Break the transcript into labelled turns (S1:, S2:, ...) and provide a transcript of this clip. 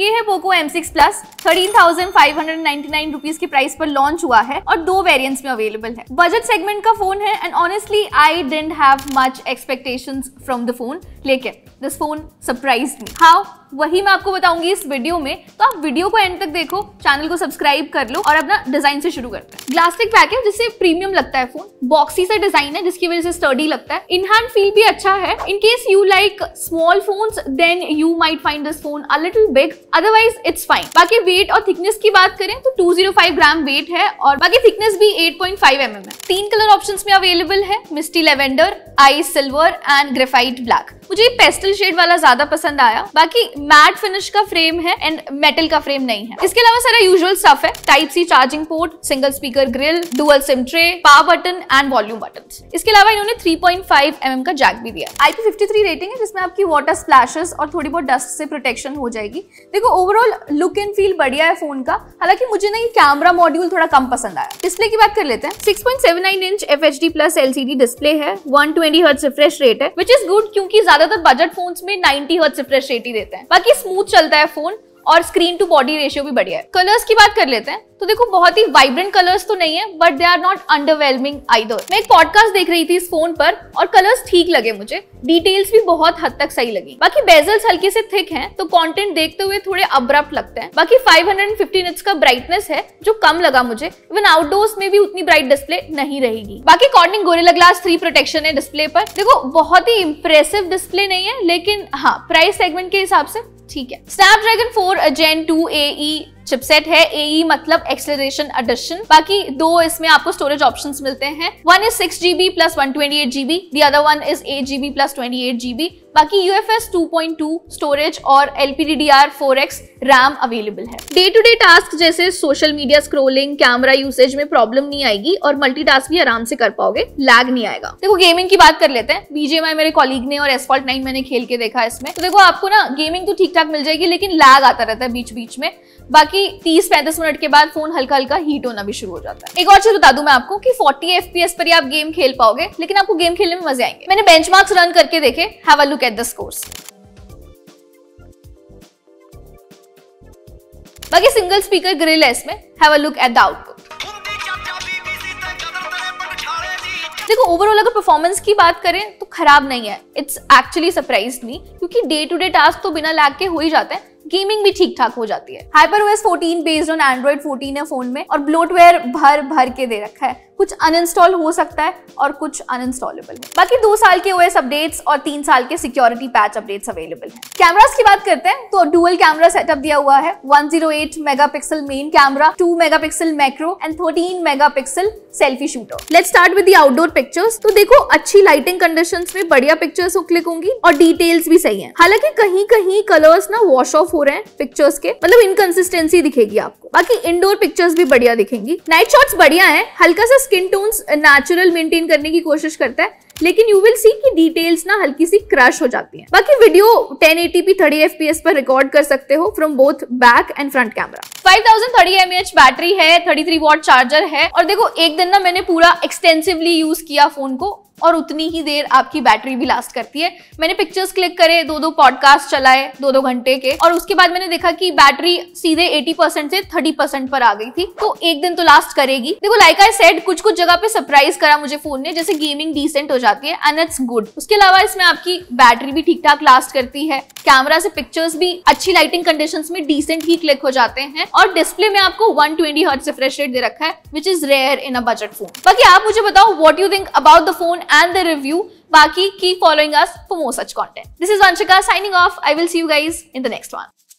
S1: ये है Poco M6 plus thirteen thousand five hundred ninety nine rupees के price पर लॉन्च हुआ है और दो वेरिएंट्स में अवेलेबल है बजट सेगमेंट का फोन है and honestly I don't have much expectation from the phone लेकिन this phone surprise me how वही मैं आपको बताऊंगी इस वीडियो में तो आप वीडियो को एंड तक देखो चैनल को सब्सक्राइब कर लो और अपना डिजाइन से शुरू करते हैं ग्लास्टिक पैक है जिससे प्रीमियम लगता है फोन बॉक्सी से डिजाइन है जिसकी वजह से स्टडी लगता है इनहैंड फील भी अच्छा है in case you like small phone then you might find this phone a little big otherwise it's fine बाकी वेट और थिकनेस की बात करें तो 205 ग्राम वेट है और बाकी थिकनेस भी एट पॉइंट mm है तीन कलर ऑप्शन में अवेलेबल है misty lavender ice silver and graphite black मुझे पेस्टल शेड वाला ज्यादा पसंद आया बाकी मैट फिनिश का फ्रेम है एंड मेटल का फ्रेम नहीं है इसके अलावा सारा यूजुअल स्टफ है type C charging port single speaker grill dual SIM tray power button and volume button इसके अलावा इन्होंने 3.5 mm का जैक भी दिया IP53 रेटिंग है जिसमें आपकी वाटर स्प्लैशेस और थोड़ी बहुत डस्ट से प्रोटेक्शन हो जाएगी देखो ओवरऑल लुक एंड फील बढ़िया है फोन का हालांकि मुझे ना ये कैमरा मॉड्यूल थोड़ा कम पसंद आया डिस्प्ले की बात कर लेते हैं six inch F plus L display है वन ट्वेंटी रिफ्रेश रेट है विच इज गुड क्योंकि ज्यादातर बजट फोन में नाइनटी हर्ट रिफ्रेश रेट ही देते हैं बाकी स्मूथ चलता है फोन और स्क्रीन टू बॉडी रेशियो भी बढ़िया है कलर्स की बात कर लेते हैं तो देखो बहुत ही वाइब्रेंट कलर्स तो नहीं है but they are not underwhelming either मैं एक पॉडकास्ट देख रही थी इस फोन पर और कलर्स ठीक लगे मुझे डिटेल्स भी बहुत हद तक सही लगी बाकी बेजल्स हल्के से थिक हैं तो कंटेंट देखते हुए थोड़े अब्रप्ट लगते हैं बाकी 550 निट्स का ब्राइटनेस है जो कम लगा मुझे इवन आउटडोर्स में भी उतनी ब्राइट डिस्प्ले नहीं रहेगी बाकी Corning Gorilla glass three protection है डिस्प्ले पर देखो बहुत ही इम्प्रेसिव डिस्प्ले नहीं है लेकिन हाँ प्राइस सेगमेंट के हिसाब से ठीक है Snapdragon four gen two A chipset है ए e मतलब एक्सलरेशन एडिशन बाकी दो इसमें आपको स्टोरेज ऑप्शन मिलते हैं one is six GB plus one twenty eight GB the other one is eight GB plus twenty eight GB बाकी point two storage और फोर एक्स रैम अवेलेबल है डे टू डे टास्क जैसे social media scrolling camera usage में problem नहीं आएगी और multi task भी आराम से कर पाओगे लैग नहीं आएगा देखो गेमिंग की बात कर लेते हैं बीजेएमआई मेरे कॉलीग ने और एसफॉल्ट नाइन मैंने खेल के देखा इसमें तो देखो आपको ना गेमिंग तो ठीक ठाक मिल जाएगी लेकिन लैग आता रहता है बीच बीच में बाकी 30-35 मिनट के बाद फोन हल्का हल्का हीट होना भी शुरू हो जाता है एक और चीज बता दू मैं आपको कि 40 एफपीएस पर ही आप गेम खेल पाओगे लेकिन आपको गेम खेलने में मजे आएंगे मैंने मार्क्स रन करके देखे have a look at the scores बाकी सिंगल स्पीकर ग्रिल है इसमें have a look at the output देखो ओवरऑल अगर परफॉर्मेंस की बात करें तो खराब नहीं है इट्स एक्चुअली सरप्राइज मी क्योंकि डे टू डे टास्क तो बिना लैग के हो ही जाते हैं गेमिंग भी ठीक ठाक हो जाती है hyper OS fourteen based on android fourteen है फोन में और ब्लोटवेयर भर भर के दे रखा है कुछ अनइंस्टॉल हो सकता है और कुछ अनइंस्टॉलेबल है बाकी दो साल के ओएस अपडेट्स और तीन साल के सिक्योरिटी पैच अपडेट्स अवेलेबल हैं कैमरास की बात करते हैं तो डुअल कैमरा सेटअप दिया हुआ है 108 megapixel main camera 2 megapixel macro and 13 megapixel selfie shooter let start with outdoor pictures तो देखो अच्छी लाइटिंग कंडीशन में बढ़िया पिक्चर्स क्लिक होंगी और डिटेल्स भी सही है हालांकि कहीं कहीं कलर्स ना वॉश ऑफ हो रहे हैं पिक्चर्स के मतलब इनकन्सिस्टेंसी दिखेगी आपको बाकी इंडोर पिक्चर्स भी बढ़िया दिखेंगी नाइट शॉट्स बढ़िया है हल्का सा स्किन टोन्स नेचुरल मेंटेन करने की कोशिश करता है लेकिन यू विल सी कि डिटेल्स ना हल्की सी क्रश हो जाती हैं। बाकी वीडियो 1080p 30 एफ पर रिकॉर्ड कर सकते हो from both back and front camera 5030 mAh battery है 33 वॉट चार्जर है और देखो एक दिन ना मैंने पूरा एक्सटेंसिवली यूज किया फोन को और उतनी ही देर आपकी बैटरी भी लास्ट करती है मैंने पिक्चर्स क्लिक करे दो दो पॉडकास्ट चलाए दो दो घंटे के और उसके बाद मैंने देखा कि बैटरी सीधे 80% से 30% पर आ गई थी तो एक दिन तो लास्ट करेगी देखो लाइक आई सेड कुछ कुछ जगह पे सरप्राइज करा मुझे फोन ने जैसे गेमिंग डिसेंट हो जाती है एंड इट्स गुड उसके अलावा इसमें आपकी बैटरी भी ठीक ठाक लास्ट करती है कैमरा से पिक्चर्स भी अच्छी लाइटिंग कंडीशंस में डिसेंट ही क्लिक हो जाते हैं और डिस्प्ले में आपको 120 ट्वेंटी हर्ट रेट दे रखा है which is rare in a budget phone बाकी आप मुझे बताओ what you think about the phone and the review. Baki, keep following us for more such content. This is Vanshika signing off. I will see you guys in the next one.